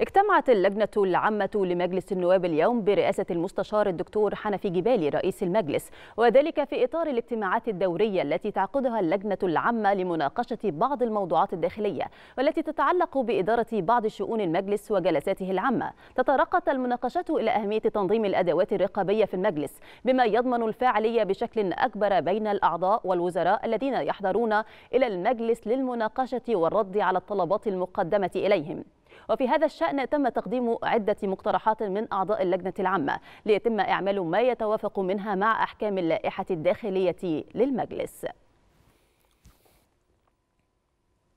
اجتمعت اللجنة العامة لمجلس النواب اليوم برئاسة المستشار الدكتور حنفي جبالي رئيس المجلس وذلك في إطار الاجتماعات الدورية التي تعقدها اللجنة العامة لمناقشة بعض الموضوعات الداخلية والتي تتعلق بإدارة بعض شؤون المجلس وجلساته العامة تطرقت المناقشات إلى أهمية تنظيم الأدوات الرقابية في المجلس بما يضمن الفاعلية بشكل أكبر بين الأعضاء والوزراء الذين يحضرون إلى المجلس للمناقشة والرد على الطلبات المقدمة إليهم وفي هذا الشأن تم تقديم عدة مقترحات من أعضاء اللجنة العامة ليتم إعمال ما يتوافق منها مع أحكام اللائحة الداخلية للمجلس